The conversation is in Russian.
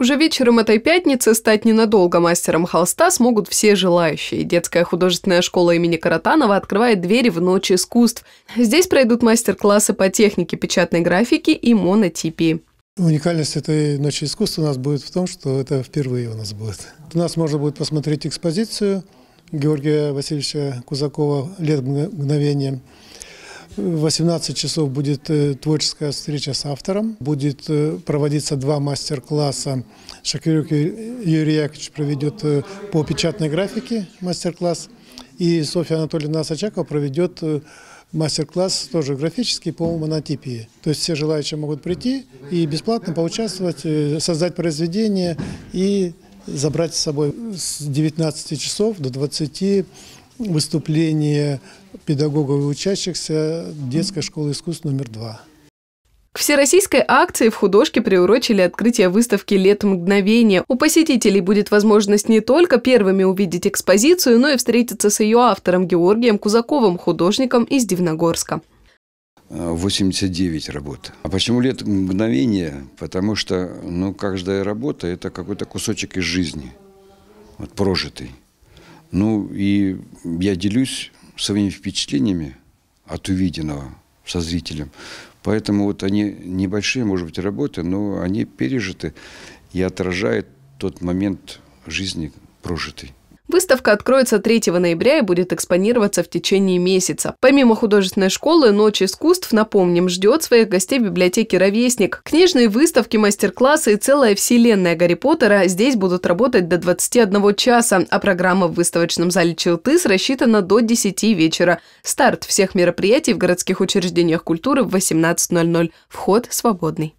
Уже вечером этой пятницы стать ненадолго мастером холста смогут все желающие. Детская художественная школа имени Каратанова открывает двери в Ночь искусств. Здесь пройдут мастер-классы по технике печатной графики и монотипии. Уникальность этой ночи искусства у нас будет в том, что это впервые у нас будет. У нас можно будет посмотреть экспозицию Георгия Васильевича Кузакова «Лет мгновения». В 18 часов будет э, творческая встреча с автором. Будет э, проводиться два мастер-класса. Шакирюк Юрий Яковлевич проведет э, по печатной графике мастер-класс. И Софья Анатольевна Сачакова проведет мастер-класс тоже графический по монотипии. То есть все желающие могут прийти и бесплатно поучаствовать, создать произведение и забрать с собой с 19 часов до 20 выступление педагогов и учащихся детской школы искусств номер два. К всероссийской акции в художке приурочили открытие выставки «Лет мгновения». У посетителей будет возможность не только первыми увидеть экспозицию, но и встретиться с ее автором Георгием Кузаковым, художником из Дивногорска. 89 работ. А почему лет мгновения? Потому что ну, каждая работа – это какой-то кусочек из жизни, вот, прожитый. Ну и я делюсь своими впечатлениями от увиденного со зрителем. Поэтому вот они небольшие, может быть, работы, но они пережиты и отражают тот момент жизни прожитый. Выставка откроется 3 ноября и будет экспонироваться в течение месяца. Помимо художественной школы, Ночь искусств, напомним, ждет своих гостей библиотеки «Ровесник». Книжные выставки, мастер-классы и целая вселенная Гарри Поттера здесь будут работать до 21 часа, а программа в выставочном зале «Челтыс» рассчитана до 10 вечера. Старт всех мероприятий в городских учреждениях культуры в 18.00. Вход свободный.